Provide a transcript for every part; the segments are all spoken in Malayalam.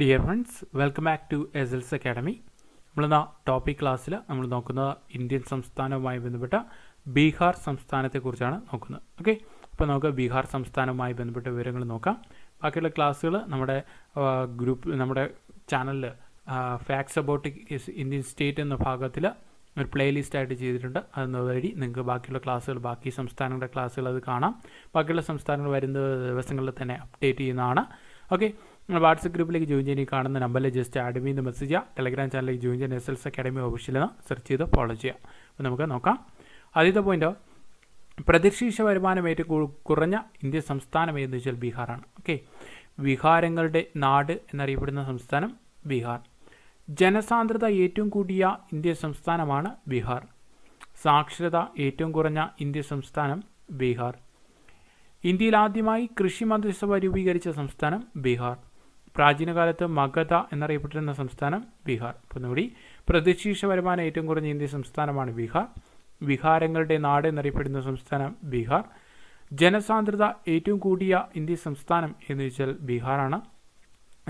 dear friends welcome back to Els academy നമ്മളിന്ന് ടോപ്പിക് ക്ലാസ്സിൽ നമ്മൾ നോക്കുന്നത് ഇന്ത്യൻ സംസ്ഥാനവുമായി ബന്ധപ്പെട്ട ബീഹാർ സംസ്ഥാനത്തെക്കുറിച്ചാണ് നോക്കുന്നത് ഓക്കെ അപ്പോൾ നമുക്ക് ബീഹാർ സംസ്ഥാനവുമായി ബന്ധപ്പെട്ട വിവരങ്ങൾ നോക്കാം ബാക്കിയുള്ള ക്ലാസ്സുകൾ നമ്മുടെ ഗ്രൂപ്പ് നമ്മുടെ ചാനലിൽ ഫാക്ട്സ് അബൌട്ട് ഇന്ത്യൻ സ്റ്റേറ്റ് എന്ന ഭാഗത്തിൽ ഒരു പ്ലേലിസ്റ്റ് ആയിട്ട് ചെയ്തിട്ടുണ്ട് അത് നിങ്ങൾക്ക് ബാക്കിയുള്ള ക്ലാസ്സുകൾ ബാക്കി സംസ്ഥാനങ്ങളുടെ ക്ലാസ്സുകൾ അത് കാണാം ബാക്കിയുള്ള സംസ്ഥാനങ്ങൾ വരുന്ന ദിവസങ്ങളിൽ തന്നെ അപ്ഡേറ്റ് ചെയ്യുന്നതാണ് ഓക്കെ നിങ്ങൾ വാട്സപ്പ് ഗ്രൂപ്പിലേക്ക് ജോയിൻ ചെയ്യാൻ ഈ കാണുന്ന നമ്പറിൽ ജസ്റ്റ് ആഡ്മി എന്ന് മെസ്സേജ് ചെയ്യുക ടെലഗ്രാം ചാനലിലേക്ക് ജോയിൻ ചെയ്യാൻ എസ് എൽസ് അക്കാഡമി എന്ന് സെർച്ച് ചെയ്ത് ഫോളോ ചെയ്യാം അപ്പോൾ നമുക്ക് നോക്കാം ആദ്യത്തെ പോയിൻ്റ് പ്രതീക്ഷിച്ച വരുമാനം ഏറ്റവും കുറഞ്ഞ ഇന്ത്യൻ സംസ്ഥാനം ഏതെന്ന് വെച്ചാൽ ബീഹാറാണ് ഓക്കെ വിഹാരങ്ങളുടെ നാട് എന്നറിയപ്പെടുന്ന സംസ്ഥാനം ബീഹാർ ജനസാന്ദ്രത ഏറ്റവും കൂടിയ ഇന്ത്യൻ സംസ്ഥാനമാണ് ബീഹാർ സാക്ഷരത ഏറ്റവും കുറഞ്ഞ ഇന്ത്യൻ സംസ്ഥാനം ബീഹാർ ഇന്ത്യയിൽ ആദ്യമായി കൃഷി മന്ത്രിസഭ രൂപീകരിച്ച സംസ്ഥാനം ബീഹാർ പ്രാചീനകാലത്ത് മഗധ എന്നറിയപ്പെട്ടിരുന്ന സംസ്ഥാനം ബീഹാർ ഒന്നുകൂടി പ്രതിശീർഷ വരുമാനം ഏറ്റവും കുറഞ്ഞ ഇന്ത്യൻ സംസ്ഥാനമാണ് ബീഹാർ വിഹാരങ്ങളുടെ നാട് എന്നറിയപ്പെടുന്ന സംസ്ഥാനം ബീഹാർ ജനസാന്ദ്രത ഏറ്റവും കൂടിയ ഇന്ത്യൻ സംസ്ഥാനം എന്ന് വെച്ചാൽ ബീഹാറാണ്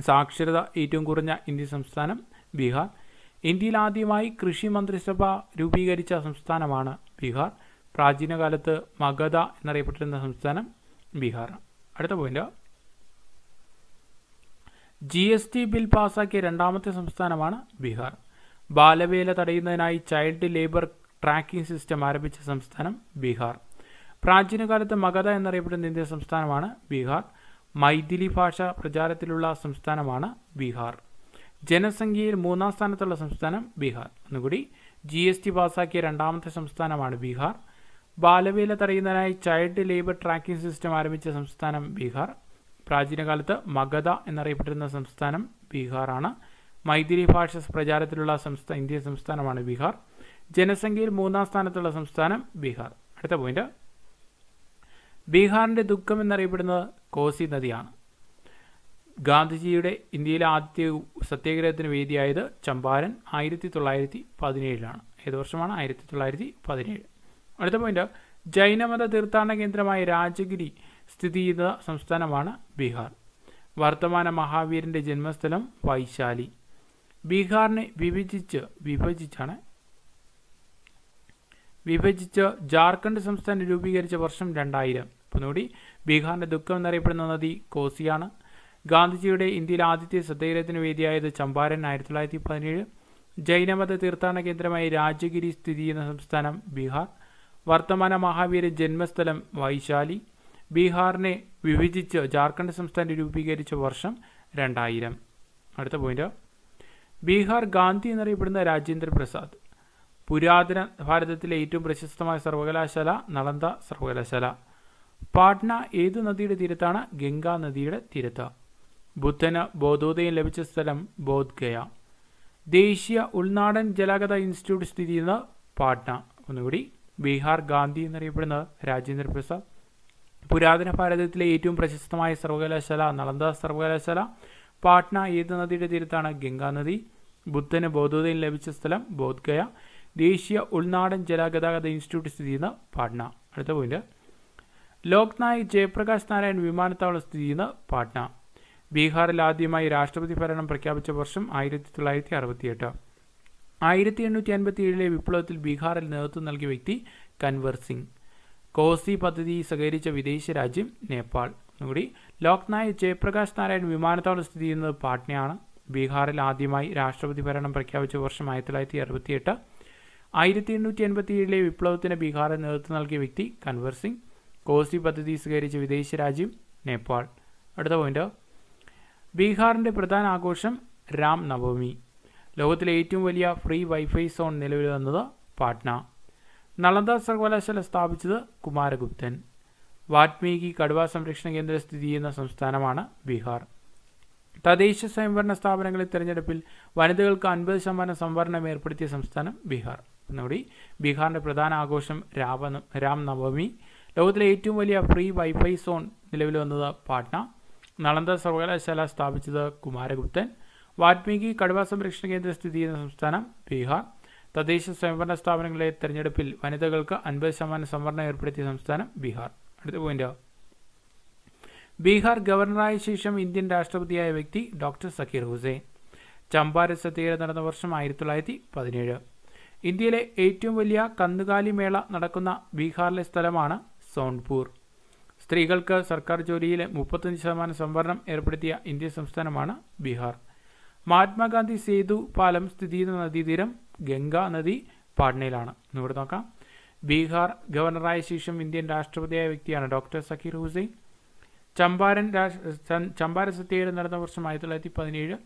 സാക്ഷരത ഏറ്റവും കുറഞ്ഞ ഇന്ത്യൻ സംസ്ഥാനം ബീഹാർ ഇന്ത്യയിൽ ആദ്യമായി കൃഷി മന്ത്രിസഭ രൂപീകരിച്ച സംസ്ഥാനമാണ് ബീഹാർ പ്രാചീനകാലത്ത് മഗധ എന്നറിയപ്പെട്ടിരുന്ന സംസ്ഥാനം ബീഹാർ അടുത്ത point G S T bill പാസാക്കിയ രണ്ടാമത്തെ സംസ്ഥാനമാണ് ബീഹാർ ബാലവേല തടയുന്നതിനായി ചൈൽഡ് ലേബർ ട്രാക്കിംഗ് സിസ്റ്റം ആരംഭിച്ച സംസ്ഥാനം ബീഹാർ പ്രാചീനകാലത്ത് മഗധ എന്നറിയപ്പെടുന്ന ഇന്ത്യ സംസ്ഥാനമാണ് ബീഹാർ മൈഥിലി ഭാഷ പ്രചാരത്തിലുള്ള സംസ്ഥാനമാണ് ബീഹാർ ജനസംഖ്യയിൽ മൂന്നാം സ്ഥാനത്തുള്ള സംസ്ഥാനം ബീഹാർ ഒന്നുകൂടി ജി എസ് ടി പാസാക്കിയ രണ്ടാമത്തെ സംസ്ഥാനമാണ് ബീഹാർ ബാലവേല തടയുന്നതിനായി ചൈൽഡ് ലേബർ ട്രാക്കിംഗ് സിസ്റ്റം ആരംഭിച്ച സംസ്ഥാനം ബീഹാർ പ്രാചീനകാലത്ത് മഗധ എന്നറിയപ്പെട്ടിരുന്ന സംസ്ഥാനം ബീഹാറാണ് മൈഥിലി ഭാഷ പ്രചാരത്തിലുള്ള സംസ്ഥാന ഇന്ത്യൻ സംസ്ഥാനമാണ് ബീഹാർ ജനസംഖ്യയിൽ മൂന്നാം സ്ഥാനത്തുള്ള സംസ്ഥാനം ബീഹാർ അടുത്ത പോയിന്റ് ബീഹാറിൻ്റെ ദുഃഖം എന്നറിയപ്പെടുന്നത് കോസി നദിയാണ് ഗാന്ധിജിയുടെ ഇന്ത്യയിലെ ആദ്യ സത്യാഗ്രഹത്തിന് വേദിയായത് ചമ്പാരൻ ആയിരത്തി തൊള്ളായിരത്തി പതിനേഴിലാണ് ഏത് വർഷമാണ് ആയിരത്തി തൊള്ളായിരത്തി പതിനേഴ് അടുത്ത പോയിന്റ് ജൈനമത തീർത്ഥാടന കേന്ദ്രമായ രാജഗിരി സ്ഥിതി ചെയ്ത സംസ്ഥാനമാണ് ബീഹാർ വർത്തമാന മഹാവീരൻ്റെ ജന്മസ്ഥലം വൈശാലി ബീഹാറിനെ വിഭജിച്ച് വിഭജിച്ചാണ് വിഭജിച്ച് ജാർഖണ്ഡ് സംസ്ഥാനം രൂപീകരിച്ച വർഷം രണ്ടായിരം ഒന്നുകൂടി ബീഹാറിൻ്റെ ദുഃഖം എന്നറിയപ്പെടുന്ന നദി കോസിയാണ് ഗാന്ധിജിയുടെ ഇന്ത്യയിലെ ആദ്യത്തെ സത്യാഗ്രഹത്തിന് വേദിയായത് ചമ്പാരൻ ആയിരത്തി തൊള്ളായിരത്തി പതിനേഴ് ജൈനമത തീർത്ഥാടന കേന്ദ്രമായി രാജഗിരി സ്ഥിതി ചെയ്യുന്ന സംസ്ഥാനം ബീഹാർ വർത്തമാന മഹാവീര ജന്മസ്ഥലം വൈശാലി ബീഹാറിനെ വിഭജിച്ച് ജാർഖണ്ഡ് സംസ്ഥാനം രൂപീകരിച്ച വർഷം രണ്ടായിരം അടുത്ത പോയിന്റ് ബീഹാർ ഗാന്ധി എന്നറിയപ്പെടുന്ന രാജേന്ദ്ര പ്രസാദ് പുരാതന ഭാരതത്തിലെ ഏറ്റവും പ്രശസ്തമായ സർവകലാശാല നളന്ദ സർവകലാശാല പാട്ന ഏതു നദിയുടെ തീരത്താണ് ഗംഗാ നദിയുടെ തീരത്ത് ബുദ്ധന് ബോധോദയം ലഭിച്ച സ്ഥലം ബോധ്ഗയ ദേശീയ ഉൾനാടൻ ജലാഗത ഇൻസ്റ്റിറ്റ്യൂട്ട് സ്ഥിതി ചെയ്യുന്ന പാട്ന ഒന്നുകൂടി ബീഹാർ ഗാന്ധി എന്നറിയപ്പെടുന്ന രാജേന്ദ്ര പ്രസാദ് പുരാതന ഭാരതത്തിലെ ഏറ്റവും പ്രശസ്തമായ സർവകലാശാല നളന്ദ സർവകലാശാല പാട്ന ഏത് നദിയുടെ തീരത്താണ് ഗംഗാനദി ബുദ്ധന് ബോധോദയം ലഭിച്ച സ്ഥലം ബോധ്ഗയ ദേശീയ ഉൾനാടൻ ജലഗതാഗത ഇൻസ്റ്റിറ്റ്യൂട്ട് സ്ഥിതി ചെയ്യുന്ന പാട്ന അടുത്ത പോയിന്റ് ലോക്നായ് ജയപ്രകാശ് നാരായൺ വിമാനത്താവളം സ്ഥിതി ചെയ്യുന്ന പാട്ന ബീഹാറിൽ ആദ്യമായി രാഷ്ട്രപതി ഭരണം പ്രഖ്യാപിച്ച വർഷം ആയിരത്തി തൊള്ളായിരത്തി അറുപത്തിയെട്ട് ആയിരത്തി എണ്ണൂറ്റി അൻപത്തി ഏഴിലെ വിപ്ലവത്തിൽ ബീഹാറിൽ നേതൃത്വം നൽകിയ വ്യക്തി കൻവർ സിംഗ് കോസി പദ്ധതി സഹകരിച്ച വിദേശ രാജ്യം നേപ്പാൾ കൂടി ലോക്നായ് ജയപ്രകാശ് നാരായൺ വിമാനത്താവളം സ്ഥിതി ചെയ്യുന്നത് പാട്നയാണ് ബീഹാറിൽ ആദ്യമായി രാഷ്ട്രപതി ഭരണം പ്രഖ്യാപിച്ച വർഷം ആയിരത്തി തൊള്ളായിരത്തി എട്ട് ആയിരത്തി എണ്ണൂറ്റി എൺപത്തി ഏഴിലെ വിപ്ലവത്തിന് ബീഹാറിൽ നേതൃത്വം നൽകിയ വ്യക്തി കൻവർ സിംഗ് കോസി പദ്ധതി സ്വീകരിച്ച വിദേശ രാജ്യം നേപ്പാൾ അടുത്ത പോയിന്റ് ബീഹാറിൻ്റെ പ്രധാന ആഘോഷം രാം നവമി ലോകത്തിലെ ഏറ്റവും വലിയ ഫ്രീ വൈഫൈ സോൺ നിലവിൽ വന്നത് പാട്ന നളന്ദ സർവകലാശാല സ്ഥാപിച്ചത് കുമാരഗുപ്തൻ വാത്മീകി കടുവാ സംരക്ഷണ കേന്ദ്രം സ്ഥിതി ചെയ്യുന്ന സംസ്ഥാനമാണ് ബീഹാർ തദ്ദേശ സ്വയംഭരണ സ്ഥാപനങ്ങളിൽ തിരഞ്ഞെടുപ്പിൽ വനിതകൾക്ക് അൻപത് ശതമാനം സംവരണം ഏർപ്പെടുത്തിയ സംസ്ഥാനം ബീഹാർ എന്നോടി ബീഹാറിന്റെ പ്രധാന ആഘോഷം രാമ രാം നവമി ലോകത്തിലെ ഏറ്റവും വലിയ ഫ്രീ വൈഫൈ സോൺ നിലവിൽ വന്നത് പാട്ന നളന്ദ സർവകലാശാല സ്ഥാപിച്ചത് കുമാരഗുപ്തൻ വാത്മീകി കടുവാ സംരക്ഷണ കേന്ദ്രം സ്ഥിതി ചെയ്യുന്ന സംസ്ഥാനം ബീഹാർ തദ്ദേശ സ്വയംഭരണ സ്ഥാപനങ്ങളിലെ തെരഞ്ഞെടുപ്പിൽ വനിതകൾക്ക് അൻപത് ശതമാനം സംവരണം ഏർപ്പെടുത്തിയ സംസ്ഥാനം ബീഹാർ അടുത്ത പോയിന്റ് ബീഹാർ ഗവർണറായ ശേഷം ഇന്ത്യൻ രാഷ്ട്രപതിയായ വ്യക്തി ഡോക്ടർ സക്കീർ ഹുസൈൻ ചമ്പാര സത്യയിൽ നടന്ന വർഷം ആയിരത്തി തൊള്ളായിരത്തി പതിനേഴ് ഇന്ത്യയിലെ ഏറ്റവും വലിയ കന്നുകാലി മേള നടക്കുന്ന ബീഹാറിലെ സ്ഥലമാണ് സോൺപൂർ സ്ത്രീകൾക്ക് സർക്കാർ ജോലിയിലെ മുപ്പത്തഞ്ച് ശതമാനം സംവരണം ഏർപ്പെടുത്തിയ ഇന്ത്യൻ സംസ്ഥാനമാണ് ബീഹാർ മഹാത്മാഗാന്ധി സേതു പാലം സ്ഥിതി ചെയ്യുന്ന നദീതീരം ഗംഗാ നദി പാട്നയിലാണ് ഇവിടെ നോക്കാം ബീഹാർ ഗവർണറായ ശേഷം ഇന്ത്യൻ രാഷ്ട്രപതിയായ വ്യക്തിയാണ് ഡോക്ടർ സക്കീർ ഹുസൈൻ ചമ്പാരൻ ചമ്പാരൻ സത്യാഗ്രഹം നടന്ന വർഷം ആയിരത്തി തൊള്ളായിരത്തി പതിനേഴ്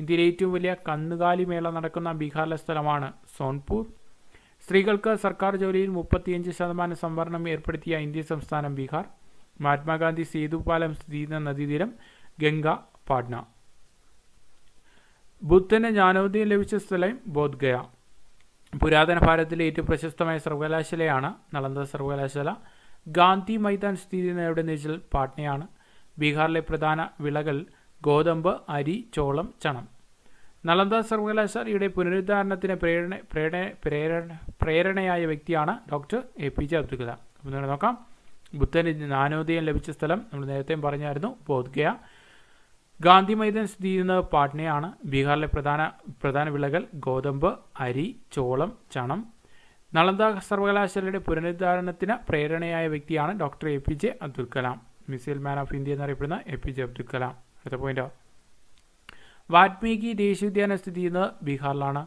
ഇന്ത്യയിലെ ഏറ്റവും വലിയ കന്നുകാലി മേള നടക്കുന്ന ബീഹാറിലെ സ്ഥലമാണ് സോൺപൂർ സ്ത്രീകൾക്ക് സർക്കാർ ജോലിയിൽ മുപ്പത്തിയഞ്ച് ശതമാനം സംവരണം ഏർപ്പെടുത്തിയ ഇന്ത്യൻ സംസ്ഥാനം ബീഹാർ മഹാത്മാഗാന്ധി സേതുപാലം സ്ഥിതി ചെയ്യുന്ന നദീതീരം ഗംഗ പാട്ന ബുദ്ധന് ജ്ഞാനോദയം ലഭിച്ച സ്ഥലം ബോധ്ഗയ പുരാതന ഭാരതത്തിലെ ഏറ്റവും പ്രശസ്തമായ സർവകലാശാലയാണ് നളന്ദ സർവകലാശാല ഗാന്ധി മൈതാൻ സ്ഥിതി ചെയ്യുന്നവരുടെ നെച്ചിൽ പാട്നയാണ് ബീഹാറിലെ പ്രധാന വിളകൾ ഗോതമ്പ് അരി ചോളം ചണം നളന്ദ സർവകലാശാലയുടെ പുനരുദ്ധാരണത്തിന് പ്രേരണ പ്രേരണ പ്രേരണ പ്രേരണയായ വ്യക്തിയാണ് doctor A P J Abdul Kalam നോക്കാം ബുദ്ധന് നാനോദയം ലഭിച്ച സ്ഥലം നമ്മൾ നേരത്തെ പറഞ്ഞായിരുന്നു ബോധ്ഗയ ഗാന്ധി മൈതാൻ സ്ഥിതി ചെയ്യുന്ന പാട്നയാണ് ബീഹാറിലെ പ്രധാന പ്രധാന വിളകൾ ഗോതമ്പ് അരി ചോളം ചണം നളന്ദ സർവകലാശാലയുടെ പുനരുദ്ധാരണത്തിന് പ്രേരണയായ വ്യക്തിയാണ് doctor A P J Abdul Kalam missile man of India എന്നറിയപ്പെടുന്ന A P J Abdul Kalam അടുത്ത പോയിന്റ് വാൽമീകി ദേശീയോദ്യാനം സ്ഥിതി ചെയ്യുന്നത് ബീഹാറിലാണ്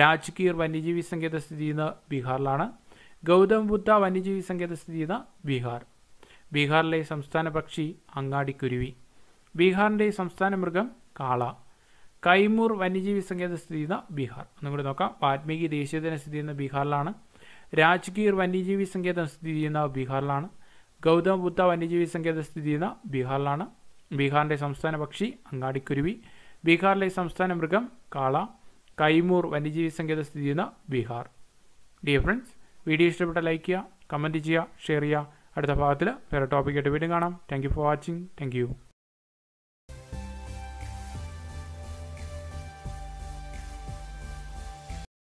രാജ്കീർ വന്യജീവി സങ്കേതം സ്ഥിതി ചെയ്യുന്നത് ബീഹാറിലാണ് ഗൗതം ബുദ്ധ വന്യജീവി സങ്കേതം സ്ഥിതി ചെയ്യുന്ന ബീഹാർ ബീഹാറിലെ സംസ്ഥാന പക്ഷി അങ്ങാടിക്കുരുവി ബീഹാറിൻ്റെ സംസ്ഥാന മൃഗം കാള കൈമൂർ വന്യജീവി സങ്കേതം സ്ഥിതി ചെയ്യുന്ന ബീഹാർ ഒന്നും കൂടി നോക്കാം വാത്മീകി ദേശീയതന സ്ഥിതി ചെയ്യുന്ന ബീഹാറിലാണ് രാജ്ഗീർ വന്യജീവി സങ്കേതം സ്ഥിതി ചെയ്യുന്ന ബീഹാറിലാണ് ഗൗതമ ബുദ്ധ വന്യജീവി സങ്കേതം സ്ഥിതി ചെയ്യുന്ന ബീഹാറിലാണ് ബീഹാറിൻ്റെ സംസ്ഥാന പക്ഷി അങ്ങാടിക്കുരുവി ബീഹാറിലെ സംസ്ഥാന മൃഗം കാള കൈമൂർ വന്യജീവി സങ്കേതം സ്ഥിതി ചെയ്യുന്ന ബീഹാർ ഡിയർ ഫ്രണ്ട്സ് വീഡിയോ ഇഷ്ടപ്പെട്ട ലൈക്ക് ചെയ്യുക കമൻറ്റ് ചെയ്യുക ഷെയർ ചെയ്യുക അടുത്ത ഭാഗത്തിൽ വേറെ ടോപ്പിക്കായിട്ട് വീണ്ടും കാണാം താങ്ക് ഫോർ വാച്ചിങ് താങ്ക്